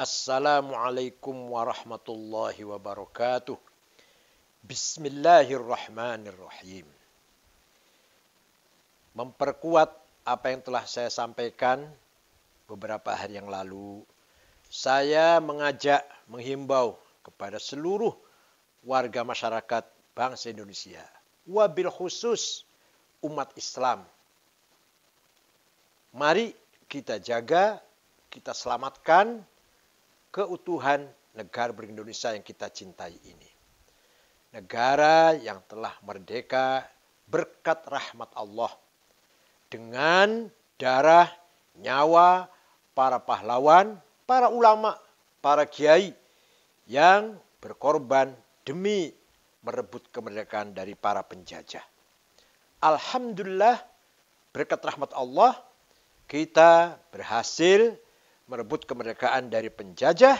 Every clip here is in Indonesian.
Assalamualaikum warahmatullahi wabarakatuh. Bismillahirrahmanirrahim. Memperkuat apa yang telah saya sampaikan beberapa hari yang lalu, saya mengajak, menghimbau kepada seluruh warga masyarakat bangsa Indonesia, wabil khusus umat Islam. Mari kita jaga, kita selamatkan keutuhan negara berindonesia yang kita cintai ini. Negara yang telah merdeka berkat rahmat Allah dengan darah, nyawa, para pahlawan, para ulama, para kiai yang berkorban demi merebut kemerdekaan dari para penjajah. Alhamdulillah berkat rahmat Allah kita berhasil merebut kemerdekaan dari penjajah.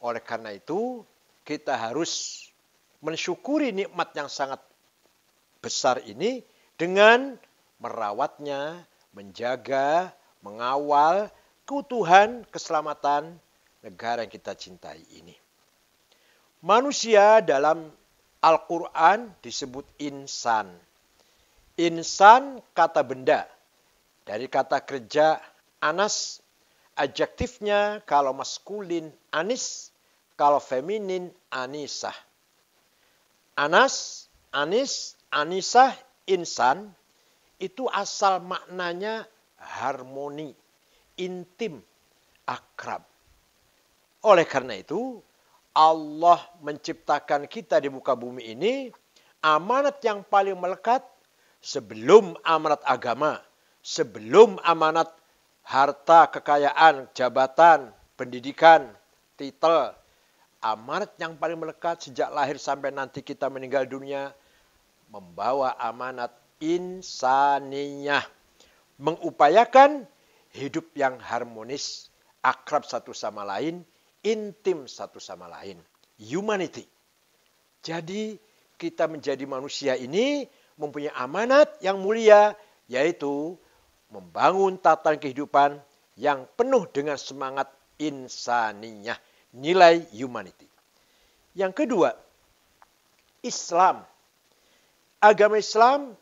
Oleh karena itu, kita harus mensyukuri nikmat yang sangat besar ini dengan merawatnya, menjaga, mengawal keutuhan, keselamatan negara yang kita cintai ini. Manusia dalam Al-Quran disebut insan. Insan kata benda. Dari kata kerja Anas Adjektifnya kalau maskulin anis, kalau feminin anisah. Anas, anis, anisah, insan itu asal maknanya harmoni, intim, akrab. Oleh karena itu, Allah menciptakan kita di muka bumi ini amanat yang paling melekat sebelum amanat agama, sebelum amanat harta, kekayaan, jabatan, pendidikan, titel, amanat yang paling melekat sejak lahir sampai nanti kita meninggal dunia membawa amanat insaniyah mengupayakan hidup yang harmonis akrab satu sama lain intim satu sama lain humanity jadi kita menjadi manusia ini mempunyai amanat yang mulia yaitu membangun tatan kehidupan yang penuh dengan semangat insaninya nilai humanity. Yang kedua, Islam. Agama Islam,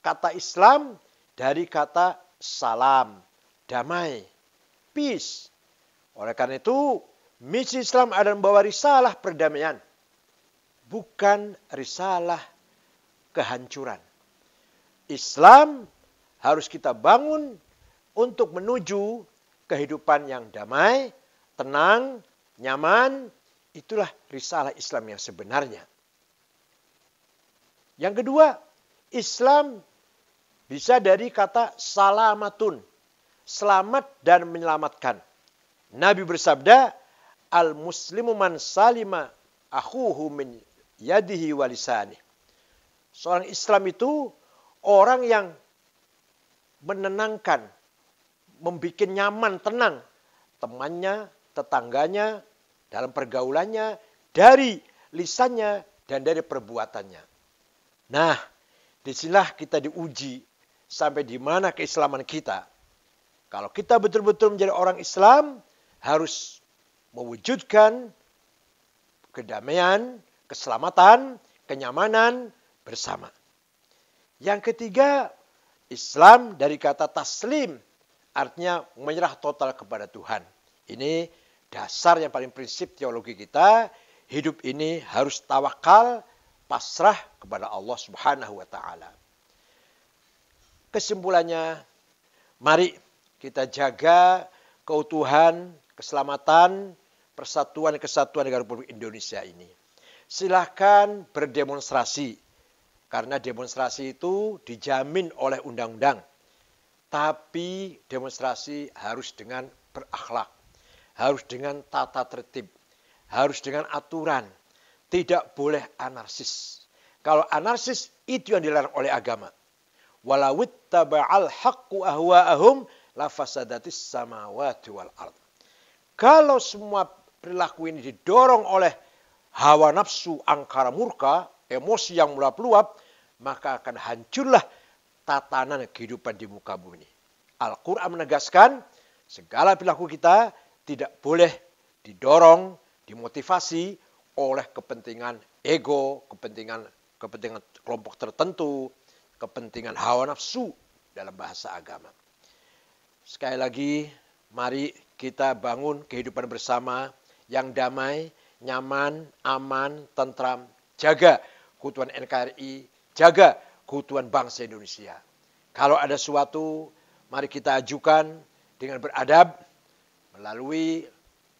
kata Islam dari kata salam, damai, peace. Oleh karena itu, misi Islam adalah membawa risalah perdamaian, bukan risalah kehancuran. Islam harus kita bangun untuk menuju kehidupan yang damai, tenang, nyaman. Itulah risalah Islam yang sebenarnya. Yang kedua, Islam bisa dari kata salamatun, selamat dan menyelamatkan. Nabi bersabda, al muslimu man salima akhuhu min yadihi walisani. Seorang Islam itu orang yang menenangkan, membuat nyaman, tenang temannya, tetangganya, dalam pergaulannya, dari lisannya, dan dari perbuatannya. Nah, disinilah kita diuji sampai di mana keislaman kita. Kalau kita betul-betul menjadi orang Islam, harus mewujudkan kedamaian, keselamatan, kenyamanan bersama. Yang ketiga, Islam dari kata taslim artinya menyerah total kepada Tuhan. Ini dasar yang paling prinsip teologi kita. Hidup ini harus tawakal, pasrah kepada Allah Subhanahu wa taala. Kesimpulannya, mari kita jaga keutuhan, keselamatan, persatuan kesatuan negara Republik Indonesia ini. Silahkan berdemonstrasi karena demonstrasi itu dijamin oleh undang-undang. Tapi demonstrasi harus dengan berakhlak, harus dengan tata tertib, harus dengan aturan. Tidak boleh anarsis. Kalau anarsis itu yang dilarang oleh agama. Walawit taba'al haqqu ahwa'ahum lafasadatis samawati wal ard. Kalau semua perilaku ini didorong oleh hawa nafsu angkara murka, emosi yang meluap-luap, maka akan hancurlah tatanan kehidupan di muka bumi. Al-Quran menegaskan segala perilaku kita tidak boleh didorong, dimotivasi oleh kepentingan ego, kepentingan kepentingan kelompok tertentu, kepentingan hawa nafsu dalam bahasa agama. Sekali lagi, mari kita bangun kehidupan bersama yang damai, nyaman, aman, tentram. Jaga Keutuhan NKRI, jaga keutuhan bangsa Indonesia. Kalau ada sesuatu, mari kita ajukan dengan beradab, melalui,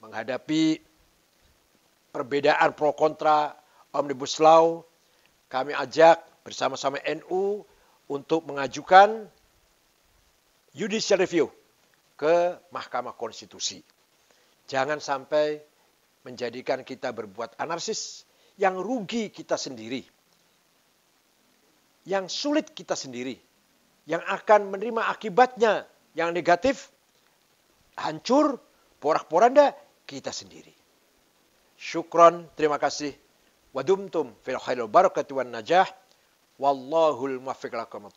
menghadapi perbedaan pro kontra Omnibus Law. Kami ajak bersama-sama NU untuk mengajukan judicial review ke Mahkamah Konstitusi. Jangan sampai menjadikan kita berbuat anarsis, yang rugi kita sendiri, yang sulit kita sendiri, yang akan menerima akibatnya yang negatif, hancur, porak-poranda kita sendiri. Syukron, terima kasih. Wadumtum fil khairul barakati wan najah. Wallahul muwaffiq lakum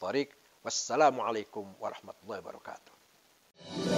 Wassalamualaikum warahmatullahi wabarakatuh.